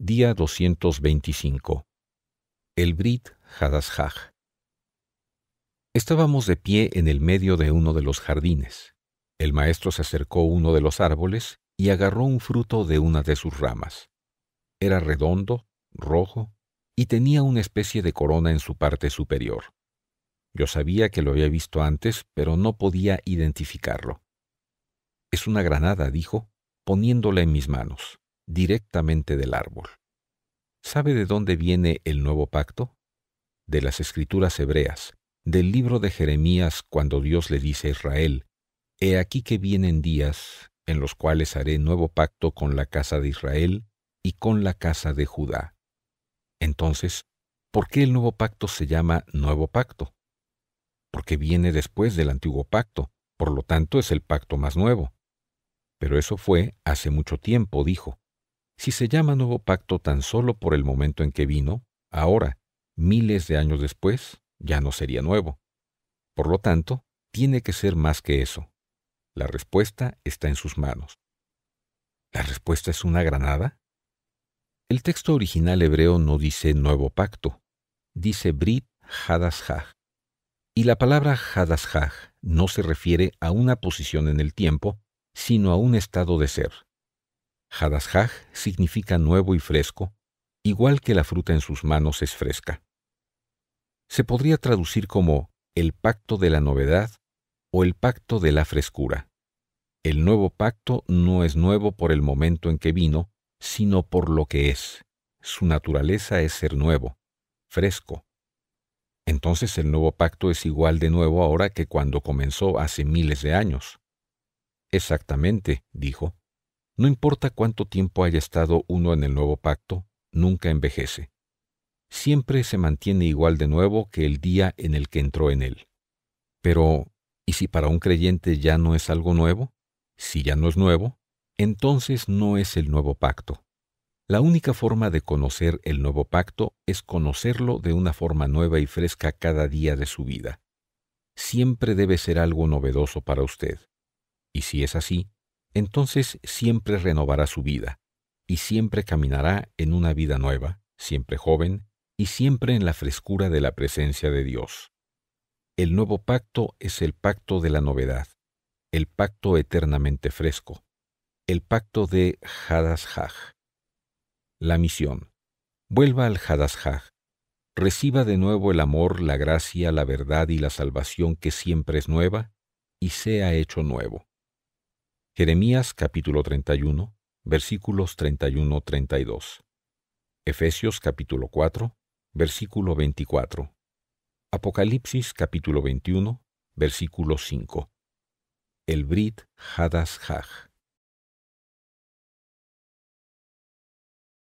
Día 225. El Brit Hadashaj. Estábamos de pie en el medio de uno de los jardines. El maestro se acercó a uno de los árboles y agarró un fruto de una de sus ramas. Era redondo, rojo, y tenía una especie de corona en su parte superior. Yo sabía que lo había visto antes, pero no podía identificarlo. Es una granada, dijo, poniéndola en mis manos directamente del árbol. ¿Sabe de dónde viene el nuevo pacto? De las escrituras hebreas, del libro de Jeremías cuando Dios le dice a Israel, He aquí que vienen días en los cuales haré nuevo pacto con la casa de Israel y con la casa de Judá. Entonces, ¿por qué el nuevo pacto se llama nuevo pacto? Porque viene después del antiguo pacto, por lo tanto es el pacto más nuevo. Pero eso fue hace mucho tiempo, dijo. Si se llama nuevo pacto tan solo por el momento en que vino, ahora, miles de años después, ya no sería nuevo. Por lo tanto, tiene que ser más que eso. La respuesta está en sus manos. ¿La respuesta es una granada? El texto original hebreo no dice nuevo pacto, dice Brit Hadashah. Y la palabra Hadashah no se refiere a una posición en el tiempo, sino a un estado de ser. Hadashaj significa nuevo y fresco, igual que la fruta en sus manos es fresca. Se podría traducir como el pacto de la novedad o el pacto de la frescura. El nuevo pacto no es nuevo por el momento en que vino, sino por lo que es. Su naturaleza es ser nuevo, fresco. Entonces el nuevo pacto es igual de nuevo ahora que cuando comenzó hace miles de años. Exactamente, dijo, no importa cuánto tiempo haya estado uno en el nuevo pacto, nunca envejece. Siempre se mantiene igual de nuevo que el día en el que entró en él. Pero, ¿y si para un creyente ya no es algo nuevo? Si ya no es nuevo, entonces no es el nuevo pacto. La única forma de conocer el nuevo pacto es conocerlo de una forma nueva y fresca cada día de su vida. Siempre debe ser algo novedoso para usted. Y si es así, entonces siempre renovará su vida, y siempre caminará en una vida nueva, siempre joven, y siempre en la frescura de la presencia de Dios. El nuevo pacto es el pacto de la novedad, el pacto eternamente fresco, el pacto de Hadashaj. La misión. Vuelva al Hadashaj. Reciba de nuevo el amor, la gracia, la verdad y la salvación que siempre es nueva, y sea hecho nuevo. Jeremías capítulo 31, versículos 31-32. Efesios capítulo 4, versículo 24. Apocalipsis capítulo 21, versículo 5. El Brit Hadashaj